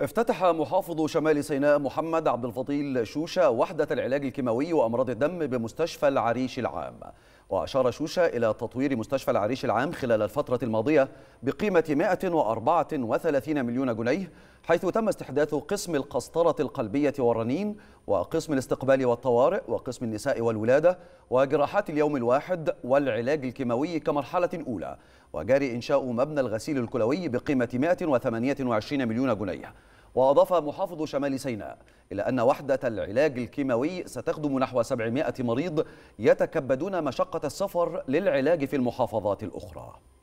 افتتح محافظ شمال سيناء محمد عبد الفضيل شوشة وحدة العلاج الكيماوي وأمراض الدم بمستشفى العريش العام وأشار شوشة إلى تطوير مستشفى العريش العام خلال الفترة الماضية بقيمة 134 مليون جنيه حيث تم استحداث قسم القسطرة القلبية والرنين وقسم الاستقبال والطوارئ وقسم النساء والولادة وجراحات اليوم الواحد والعلاج الكيماوي كمرحلة أولى وجاري إنشاء مبنى الغسيل الكلوي بقيمة 128 مليون جنيه وأضاف محافظ شمال سيناء إلى أن وحدة العلاج الكيماوي ستخدم نحو 700 مريض يتكبدون مشقة السفر للعلاج في المحافظات الأخرى